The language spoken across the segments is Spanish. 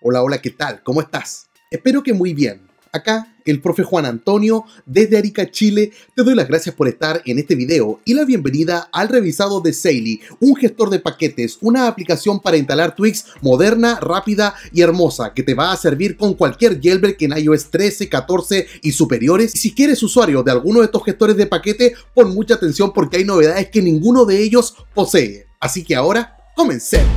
Hola, hola, ¿qué tal? ¿Cómo estás? Espero que muy bien. Acá, el profe Juan Antonio, desde Arica, Chile, te doy las gracias por estar en este video y la bienvenida al revisado de Sailly, un gestor de paquetes, una aplicación para instalar Twix moderna, rápida y hermosa que te va a servir con cualquier que en iOS 13, 14 y superiores. Y si quieres usuario de alguno de estos gestores de paquetes pon mucha atención porque hay novedades que ninguno de ellos posee. Así que ahora, comencemos.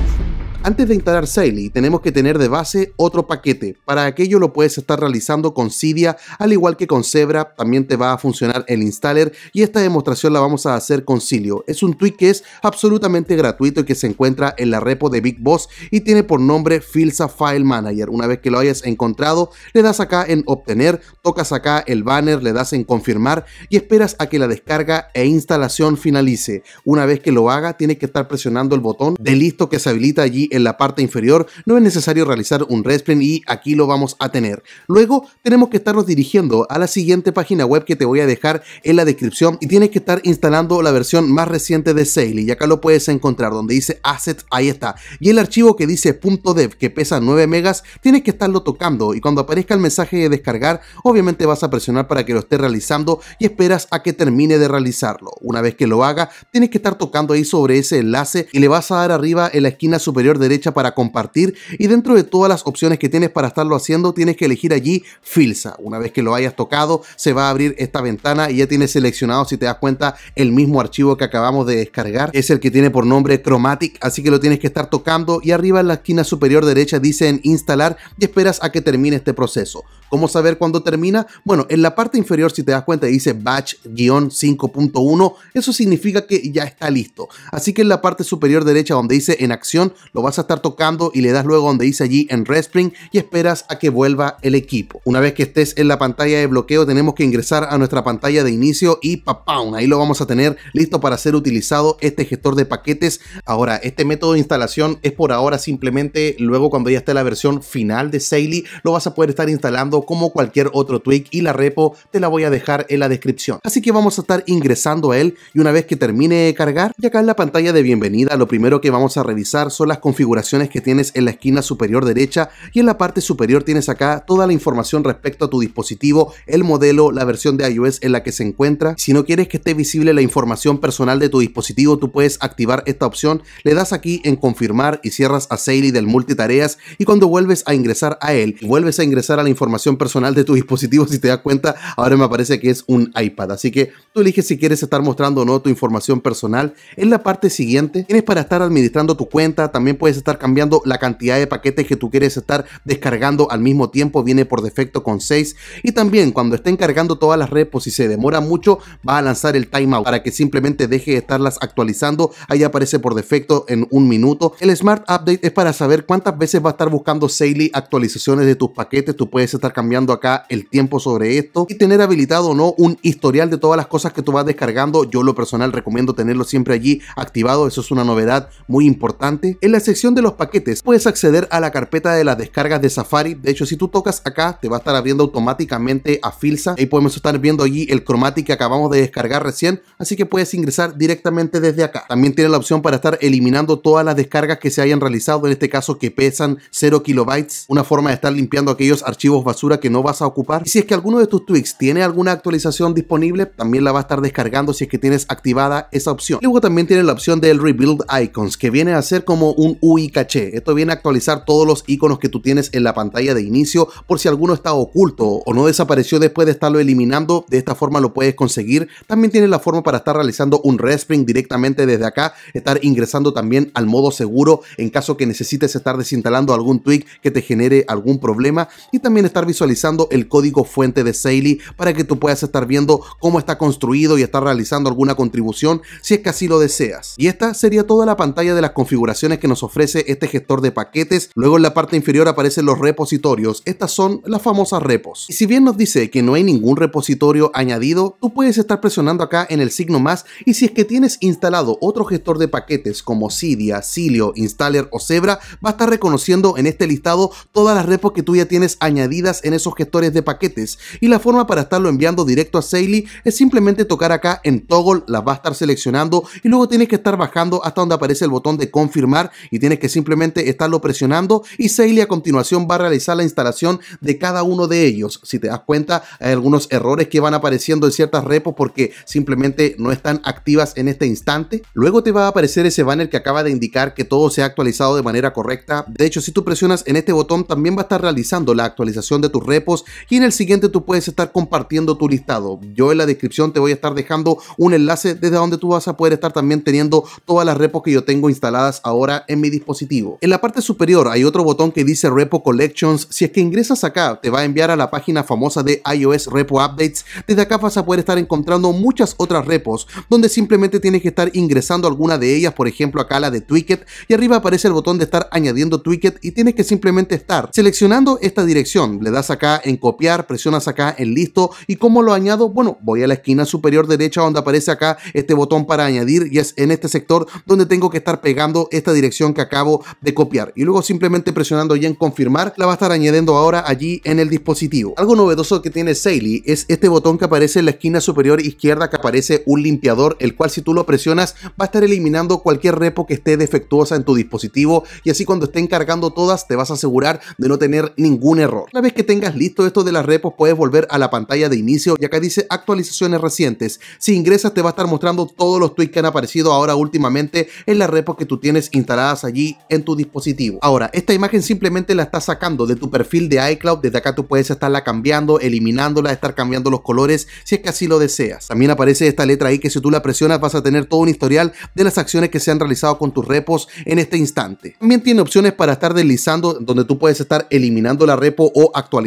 Antes de instalar Sally, tenemos que tener de base otro paquete. Para aquello lo puedes estar realizando con Cydia, al igual que con Zebra, también te va a funcionar el installer y esta demostración la vamos a hacer con Cilio. Es un tweak que es absolutamente gratuito y que se encuentra en la repo de Big Boss y tiene por nombre Filsa File Manager. Una vez que lo hayas encontrado, le das acá en obtener, tocas acá el banner, le das en confirmar y esperas a que la descarga e instalación finalice. Una vez que lo haga, tienes que estar presionando el botón de listo que se habilita allí en la parte inferior, no es necesario realizar un resplend y aquí lo vamos a tener. Luego tenemos que estarnos dirigiendo a la siguiente página web que te voy a dejar en la descripción y tienes que estar instalando la versión más reciente de sale y acá lo puedes encontrar donde dice assets, ahí está. Y el archivo que dice .dev que pesa 9 megas, tienes que estarlo tocando y cuando aparezca el mensaje de descargar, obviamente vas a presionar para que lo esté realizando y esperas a que termine de realizarlo. Una vez que lo haga, tienes que estar tocando ahí sobre ese enlace y le vas a dar arriba en la esquina superior derecha para compartir y dentro de todas las opciones que tienes para estarlo haciendo tienes que elegir allí Filsa. Una vez que lo hayas tocado se va a abrir esta ventana y ya tienes seleccionado si te das cuenta el mismo archivo que acabamos de descargar. Es el que tiene por nombre Chromatic así que lo tienes que estar tocando y arriba en la esquina superior derecha dice instalar y esperas a que termine este proceso. ¿Cómo saber cuándo termina? Bueno, en la parte inferior, si te das cuenta, dice batch-5.1. Eso significa que ya está listo. Así que en la parte superior derecha donde dice en acción, lo vas a estar tocando y le das luego donde dice allí en Respring y esperas a que vuelva el equipo. Una vez que estés en la pantalla de bloqueo, tenemos que ingresar a nuestra pantalla de inicio y papá ahí lo vamos a tener listo para ser utilizado este gestor de paquetes. Ahora, este método de instalación es por ahora simplemente luego cuando ya esté la versión final de Saley, lo vas a poder estar instalando como cualquier otro tweak y la repo te la voy a dejar en la descripción. Así que vamos a estar ingresando a él y una vez que termine de cargar, y acá en la pantalla de bienvenida lo primero que vamos a revisar son las configuraciones que tienes en la esquina superior derecha y en la parte superior tienes acá toda la información respecto a tu dispositivo, el modelo, la versión de iOS en la que se encuentra. Si no quieres que esté visible la información personal de tu dispositivo, tú puedes activar esta opción, le das aquí en confirmar y cierras a Serie del multitareas y cuando vuelves a ingresar a él, vuelves a ingresar a la información personal de tu dispositivo. Si te das cuenta, ahora me aparece que es un iPad. Así que tú eliges si quieres estar mostrando o no tu información personal. En la parte siguiente, tienes para estar administrando tu cuenta. También puedes estar cambiando la cantidad de paquetes que tú quieres estar descargando al mismo tiempo. Viene por defecto con 6. Y también cuando estén cargando todas las repos y se demora mucho, va a lanzar el timeout para que simplemente deje de estarlas actualizando. Ahí aparece por defecto en un minuto. El Smart Update es para saber cuántas veces va a estar buscando Saley actualizaciones de tus paquetes. Tú puedes estar cambiando acá el tiempo sobre esto y tener habilitado o no un historial de todas las cosas que tú vas descargando. Yo lo personal recomiendo tenerlo siempre allí activado, eso es una novedad muy importante. En la sección de los paquetes puedes acceder a la carpeta de las descargas de Safari. De hecho, si tú tocas acá, te va a estar abriendo automáticamente a Filsa. Ahí podemos estar viendo allí el Chromatic que acabamos de descargar recién, así que puedes ingresar directamente desde acá. También tiene la opción para estar eliminando todas las descargas que se hayan realizado, en este caso que pesan 0 kilobytes. Una forma de estar limpiando aquellos archivos basura que no vas a ocupar. Y si es que alguno de tus tweaks tiene alguna actualización disponible, también la va a estar descargando si es que tienes activada esa opción. luego también tienes la opción del Rebuild Icons, que viene a ser como un UI caché. Esto viene a actualizar todos los iconos que tú tienes en la pantalla de inicio por si alguno está oculto o no desapareció después de estarlo eliminando. De esta forma lo puedes conseguir. También tienes la forma para estar realizando un respring directamente desde acá, estar ingresando también al modo seguro en caso que necesites estar desinstalando algún tweak que te genere algún problema y también estar visualizando el código fuente de Seili para que tú puedas estar viendo cómo está construido y estar realizando alguna contribución si es que así lo deseas. Y esta sería toda la pantalla de las configuraciones que nos ofrece este gestor de paquetes. Luego en la parte inferior aparecen los repositorios. Estas son las famosas repos. Y si bien nos dice que no hay ningún repositorio añadido, tú puedes estar presionando acá en el signo más y si es que tienes instalado otro gestor de paquetes como Cydia, Cilio, Installer o Zebra, va a estar reconociendo en este listado todas las repos que tú ya tienes añadidas en esos gestores de paquetes y la forma para estarlo enviando directo a Sailly es simplemente tocar acá en Toggle, las va a estar seleccionando y luego tienes que estar bajando hasta donde aparece el botón de confirmar y tienes que simplemente estarlo presionando y saili a continuación va a realizar la instalación de cada uno de ellos. Si te das cuenta, hay algunos errores que van apareciendo en ciertas repos porque simplemente no están activas en este instante. Luego te va a aparecer ese banner que acaba de indicar que todo se ha actualizado de manera correcta. De hecho, si tú presionas en este botón, también va a estar realizando la actualización de tus repos y en el siguiente tú puedes estar compartiendo tu listado. Yo en la descripción te voy a estar dejando un enlace desde donde tú vas a poder estar también teniendo todas las repos que yo tengo instaladas ahora en mi dispositivo. En la parte superior hay otro botón que dice Repo Collections. Si es que ingresas acá, te va a enviar a la página famosa de iOS Repo Updates. Desde acá vas a poder estar encontrando muchas otras repos, donde simplemente tienes que estar ingresando alguna de ellas, por ejemplo acá la de Twicket y arriba aparece el botón de estar añadiendo Twicket y tienes que simplemente estar seleccionando esta dirección, le das acá en copiar, presionas acá en listo. ¿Y como lo añado? Bueno, voy a la esquina superior derecha donde aparece acá este botón para añadir y es en este sector donde tengo que estar pegando esta dirección que acabo de copiar. Y luego simplemente presionando ya en confirmar, la va a estar añadiendo ahora allí en el dispositivo. Algo novedoso que tiene Seily es este botón que aparece en la esquina superior izquierda que aparece un limpiador, el cual si tú lo presionas va a estar eliminando cualquier repo que esté defectuosa en tu dispositivo y así cuando estén cargando todas te vas a asegurar de no tener ningún error. la vez que tengas listo esto de las repos, puedes volver a la pantalla de inicio y acá dice actualizaciones recientes. Si ingresas, te va a estar mostrando todos los tweets que han aparecido ahora últimamente en las repos que tú tienes instaladas allí en tu dispositivo. Ahora, esta imagen simplemente la estás sacando de tu perfil de iCloud. Desde acá tú puedes estarla cambiando, eliminándola, estar cambiando los colores si es que así lo deseas. También aparece esta letra ahí que si tú la presionas vas a tener todo un historial de las acciones que se han realizado con tus repos en este instante. También tiene opciones para estar deslizando donde tú puedes estar eliminando la repo o actualizando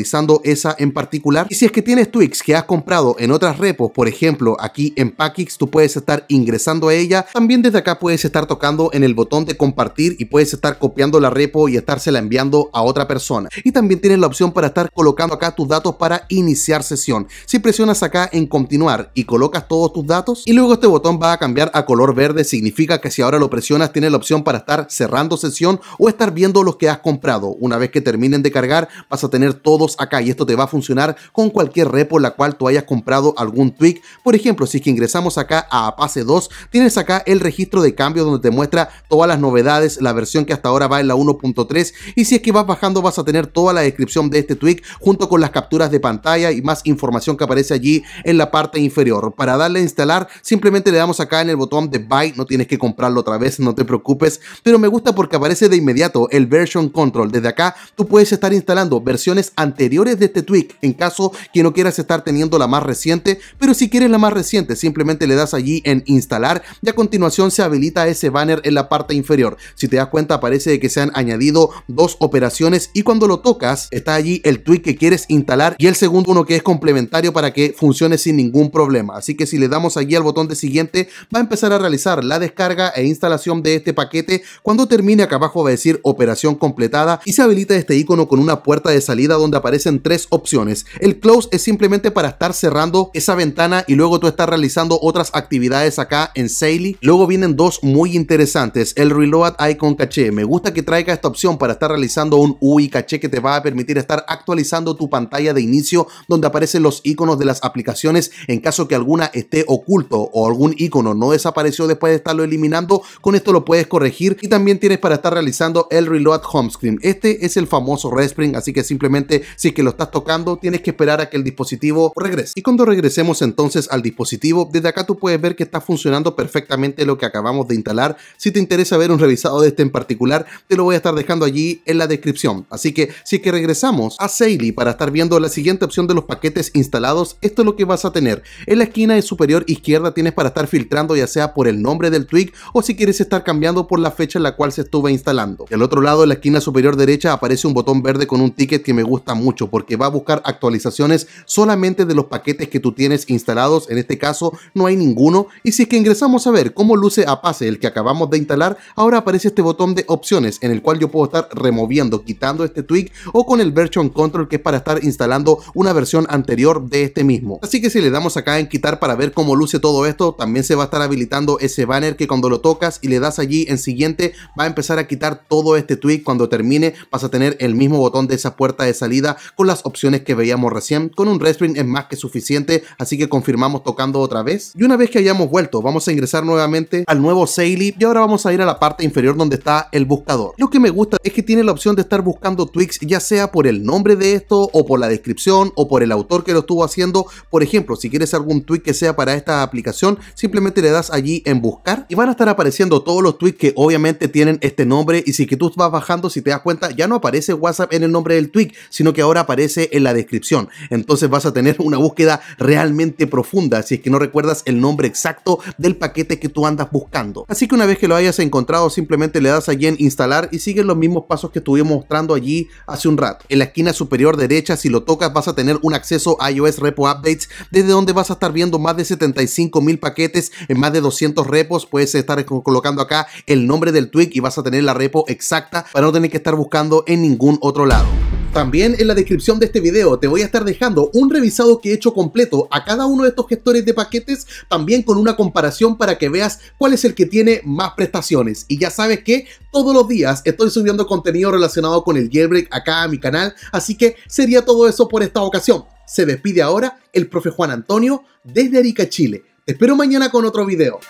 esa en particular. Y si es que tienes Twix que has comprado en otras repos, por ejemplo aquí en Packix, tú puedes estar ingresando a ella. También desde acá puedes estar tocando en el botón de compartir y puedes estar copiando la repo y estársela enviando a otra persona. Y también tienes la opción para estar colocando acá tus datos para iniciar sesión. Si presionas acá en continuar y colocas todos tus datos y luego este botón va a cambiar a color verde, significa que si ahora lo presionas tienes la opción para estar cerrando sesión o estar viendo los que has comprado. Una vez que terminen de cargar vas a tener todo acá y esto te va a funcionar con cualquier repo la cual tú hayas comprado algún tweak. Por ejemplo, si es que ingresamos acá a pase 2, tienes acá el registro de cambio donde te muestra todas las novedades, la versión que hasta ahora va en la 1.3 y si es que vas bajando vas a tener toda la descripción de este tweak junto con las capturas de pantalla y más información que aparece allí en la parte inferior. Para darle a instalar, simplemente le damos acá en el botón de buy, no tienes que comprarlo otra vez, no te preocupes, pero me gusta porque aparece de inmediato el version control. Desde acá tú puedes estar instalando versiones anteriores anteriores de este tweak, en caso que no quieras estar teniendo la más reciente, pero si quieres la más reciente, simplemente le das allí en instalar y a continuación se habilita ese banner en la parte inferior. Si te das cuenta parece que se han añadido dos operaciones y cuando lo tocas está allí el tweak que quieres instalar y el segundo uno que es complementario para que funcione sin ningún problema. Así que si le damos allí al botón de siguiente va a empezar a realizar la descarga e instalación de este paquete. Cuando termine acá abajo va a decir operación completada y se habilita este icono con una puerta de salida donde aparecen tres opciones. El close es simplemente para estar cerrando esa ventana y luego tú estás realizando otras actividades acá en Saley. Luego vienen dos muy interesantes. El reload icon caché. Me gusta que traiga esta opción para estar realizando un UI caché que te va a permitir estar actualizando tu pantalla de inicio donde aparecen los iconos de las aplicaciones en caso que alguna esté oculto o algún icono no desapareció después de estarlo eliminando. Con esto lo puedes corregir y también tienes para estar realizando el reload home screen. Este es el famoso respring, así que simplemente si es que lo estás tocando, tienes que esperar a que el dispositivo regrese. Y cuando regresemos entonces al dispositivo, desde acá tú puedes ver que está funcionando perfectamente lo que acabamos de instalar. Si te interesa ver un revisado de este en particular, te lo voy a estar dejando allí en la descripción. Así que si es que regresamos a Saili para estar viendo la siguiente opción de los paquetes instalados, esto es lo que vas a tener. En la esquina superior izquierda tienes para estar filtrando ya sea por el nombre del tweak o si quieres estar cambiando por la fecha en la cual se estuvo instalando. Del otro lado, en la esquina superior derecha aparece un botón verde con un ticket que me gusta mucho porque va a buscar actualizaciones solamente de los paquetes que tú tienes instalados. En este caso no hay ninguno. Y si es que ingresamos a ver cómo luce a pase el que acabamos de instalar, ahora aparece este botón de opciones en el cual yo puedo estar removiendo, quitando este tweak o con el version control que es para estar instalando una versión anterior de este mismo. Así que si le damos acá en quitar para ver cómo luce todo esto, también se va a estar habilitando ese banner que cuando lo tocas y le das allí en siguiente va a empezar a quitar todo este tweak. Cuando termine vas a tener el mismo botón de esa puerta de salida con las opciones que veíamos recién. Con un Restring es más que suficiente, así que confirmamos tocando otra vez. Y una vez que hayamos vuelto, vamos a ingresar nuevamente al nuevo saley y ahora vamos a ir a la parte inferior donde está el buscador. Lo que me gusta es que tiene la opción de estar buscando tweaks, ya sea por el nombre de esto o por la descripción o por el autor que lo estuvo haciendo. Por ejemplo, si quieres algún tweet que sea para esta aplicación, simplemente le das allí en buscar y van a estar apareciendo todos los tweets que obviamente tienen este nombre y si que tú vas bajando, si te das cuenta, ya no aparece WhatsApp en el nombre del tweet, sino que ahora aparece en la descripción. Entonces vas a tener una búsqueda realmente profunda si es que no recuerdas el nombre exacto del paquete que tú andas buscando. Así que una vez que lo hayas encontrado, simplemente le das allí en instalar y sigues los mismos pasos que estuvimos mostrando allí hace un rato. En la esquina superior derecha, si lo tocas, vas a tener un acceso a iOS Repo Updates, desde donde vas a estar viendo más de 75 mil paquetes en más de 200 repos. Puedes estar colocando acá el nombre del tweak y vas a tener la repo exacta para no tener que estar buscando en ningún otro lado. También en la descripción de este video te voy a estar dejando un revisado que he hecho completo a cada uno de estos gestores de paquetes, también con una comparación para que veas cuál es el que tiene más prestaciones. Y ya sabes que todos los días estoy subiendo contenido relacionado con el jailbreak acá a mi canal, así que sería todo eso por esta ocasión. Se despide ahora el profe Juan Antonio desde Arica, Chile. Te espero mañana con otro video.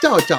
Chao, chao.